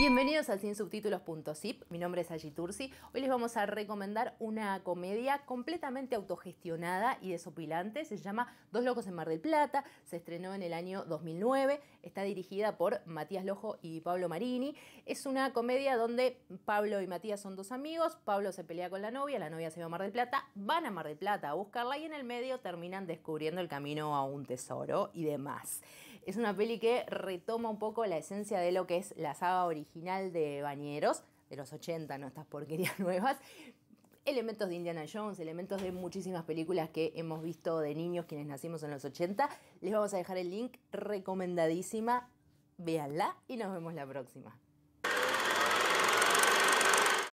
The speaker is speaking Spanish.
Bienvenidos al Sin Subtítulos.zip, mi nombre es Aji Tursi. Hoy les vamos a recomendar una comedia completamente autogestionada y desopilante. Se llama Dos Locos en Mar del Plata, se estrenó en el año 2009, está dirigida por Matías Lojo y Pablo Marini. Es una comedia donde Pablo y Matías son dos amigos, Pablo se pelea con la novia, la novia se va a Mar del Plata, van a Mar del Plata a buscarla y en el medio terminan descubriendo el camino a un tesoro y demás. Es una peli que retoma un poco la esencia de lo que es la saga original original de Bañeros, de los 80, no estas porquerías nuevas, elementos de Indiana Jones, elementos de muchísimas películas que hemos visto de niños quienes nacimos en los 80. Les vamos a dejar el link recomendadísima. Véanla y nos vemos la próxima.